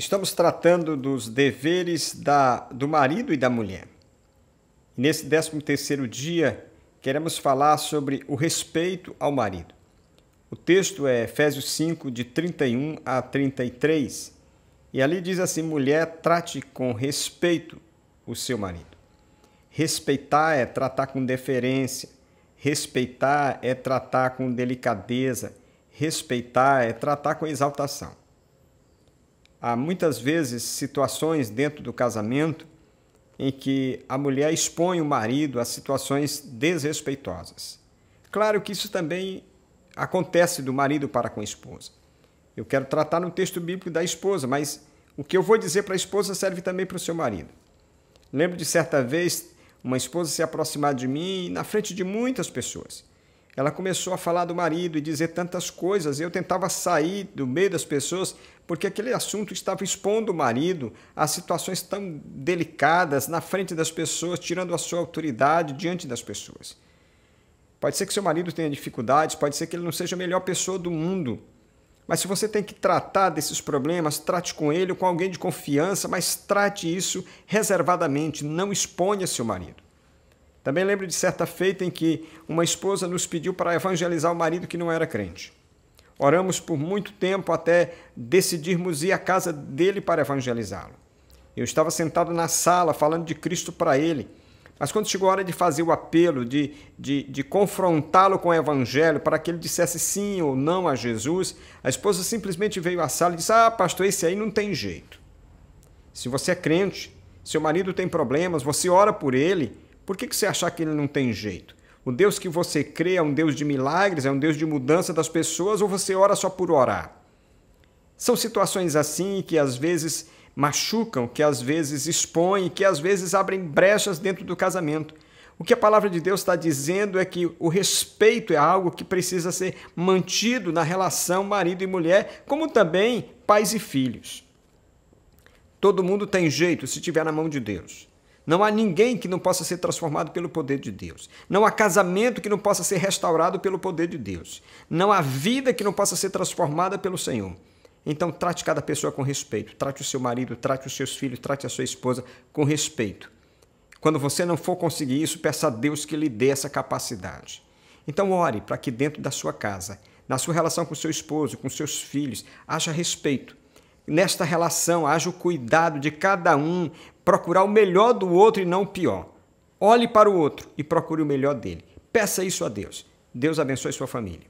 Estamos tratando dos deveres da, do marido e da mulher. Nesse 13 terceiro dia, queremos falar sobre o respeito ao marido. O texto é Efésios 5, de 31 a 33, e ali diz assim, mulher, trate com respeito o seu marido. Respeitar é tratar com deferência, respeitar é tratar com delicadeza, respeitar é tratar com exaltação. Há muitas vezes situações dentro do casamento em que a mulher expõe o marido a situações desrespeitosas. Claro que isso também acontece do marido para com a esposa. Eu quero tratar no texto bíblico da esposa, mas o que eu vou dizer para a esposa serve também para o seu marido. Lembro de certa vez uma esposa se aproximar de mim na frente de muitas pessoas. Ela começou a falar do marido e dizer tantas coisas. Eu tentava sair do meio das pessoas porque aquele assunto estava expondo o marido a situações tão delicadas na frente das pessoas, tirando a sua autoridade diante das pessoas. Pode ser que seu marido tenha dificuldades, pode ser que ele não seja a melhor pessoa do mundo. Mas se você tem que tratar desses problemas, trate com ele ou com alguém de confiança, mas trate isso reservadamente, não exponha seu marido. Também lembro de certa feita em que uma esposa nos pediu para evangelizar o marido que não era crente. Oramos por muito tempo até decidirmos ir à casa dele para evangelizá-lo. Eu estava sentado na sala falando de Cristo para ele, mas quando chegou a hora de fazer o apelo, de, de, de confrontá-lo com o evangelho, para que ele dissesse sim ou não a Jesus, a esposa simplesmente veio à sala e disse: Ah, pastor, esse aí não tem jeito. Se você é crente, seu marido tem problemas, você ora por ele por que, que você achar que ele não tem jeito? O Deus que você crê é um Deus de milagres, é um Deus de mudança das pessoas, ou você ora só por orar? São situações assim que às vezes machucam, que às vezes expõem, que às vezes abrem brechas dentro do casamento. O que a palavra de Deus está dizendo é que o respeito é algo que precisa ser mantido na relação marido e mulher, como também pais e filhos. Todo mundo tem jeito se tiver na mão de Deus. Não há ninguém que não possa ser transformado pelo poder de Deus. Não há casamento que não possa ser restaurado pelo poder de Deus. Não há vida que não possa ser transformada pelo Senhor. Então trate cada pessoa com respeito. Trate o seu marido, trate os seus filhos, trate a sua esposa com respeito. Quando você não for conseguir isso, peça a Deus que lhe dê essa capacidade. Então ore para que dentro da sua casa, na sua relação com seu esposo, com seus filhos, haja respeito. Nesta relação, haja o cuidado de cada um procurar o melhor do outro e não o pior. Olhe para o outro e procure o melhor dele. Peça isso a Deus. Deus abençoe sua família.